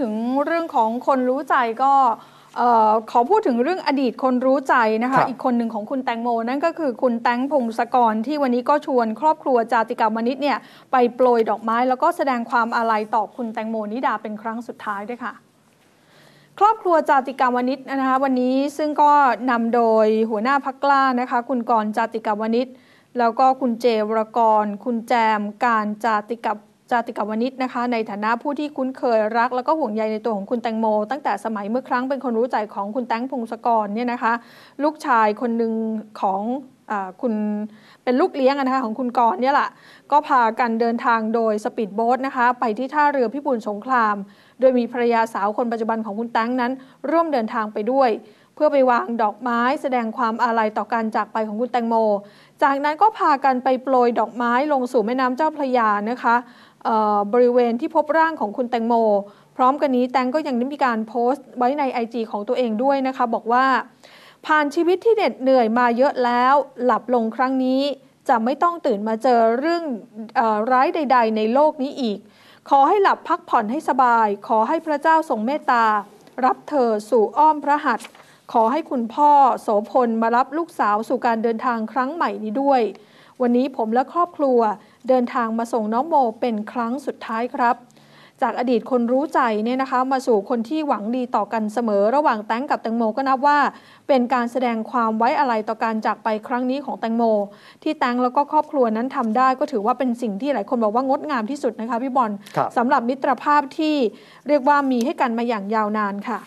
ถึงเรื่องของคนรู้ใจก็ขอพูดถึงเรื่องอดีตคนรู้ใจนะคะอีกคนหนึ่งของคุณแตงโมนั่นก็คือ คุณแตงพงศกรที่วันนี้ก็ชวน ครอบครัวจาติกามนิตเนี่ยไปโปรยดอกไม้ แล้วก็แสดงความอาลัยต่อคุณแตงโมนิดาเป็นครั้งสุดท้ายด้วยค่ะครอบครัวจาติกาวนิตนะคะวันนี้ซึ่งก็นำโดยหัวหน้าพักกล้านะคะ คุณกรจาติกาวนิตแล้วก็คุณเจวรกร คุณแจม การจาติกับจติกาวนิชนะคะในฐานะผู้ที่คุ้นเคยรักแล้วก็ห่วงใยในตัวของคุณแตงโมตั้งแต่สมัยเมื่อครั้งเป็นคนรู้ใจของคุณแตงพงศกรเนี่ยนะคะลูกชายคนหนึ่งของคุณเป็นลูกเลี้ยงนะคะของคุณกรเนี่ยแหละก็พากันเดินทางโดยสปีดโบ๊ทนะคะไปที่ท่าเรือพิบูลสงคราม โดยมีภรรยาสาวคนปัจจุบันของคุณแตงนั้นร่วมเดินทางไปด้วยพื่อไปวางดอกไม้แสดงความอาลัยต่อการจากไปของคุณแตงโม จากนั้นก็พากันไปโปรยดอกไม้ลงสู่แม่น้ำเจ้าพระยานะคะบริเวณที่พบร่างของคุณแตงโม พร้อมกันนี้แตงก็ยังได้มีการโพสต์ไว้ใน IG ของตัวเองด้วยนะคะบอกว่า ผ่านชีวิตที่เหน็ดเหนื่อยมาเยอะแล้วหลับลงครั้งนี้จะไม่ต้องตื่นมาเจอเรื่องอร้ายใด ๆ ในโลกนี้อีก ขอให้หลับพักผ่อนให้สบาย ขอให้พระเจ้าทรงเมตตารับเธอสู่อ้อมพระหัตถ์ขอให้คุณพ่อโสพลมารับลูกสาวสู่การเดินทางครั้งใหม่นี้ด้วย วันนี้ผมและครอบครัวเดินทางมาส่งน้องโม เป็นครั้งสุดท้ายครับ จากอดีตคนรู้ใจเนี่ยนะคะมาสู่คนที่หวังดีต่อกันเสมอ ระหว่างแตงกับแตงโมก็นับว่า เป็นการแสดงความไว้อะไรต่อการจากไปครั้งนี้ของแตงโม ที่แตงแล้วก็ครอบครัวนั้นทำได้ ก็ถือว่าเป็นสิ่งที่หลายคนบอกว่างดงามที่สุดนะคะพี่บอลสำหรับมิตรภาพที่เรียกว่ามีให้กันมาอย่างยาวนานค่ะ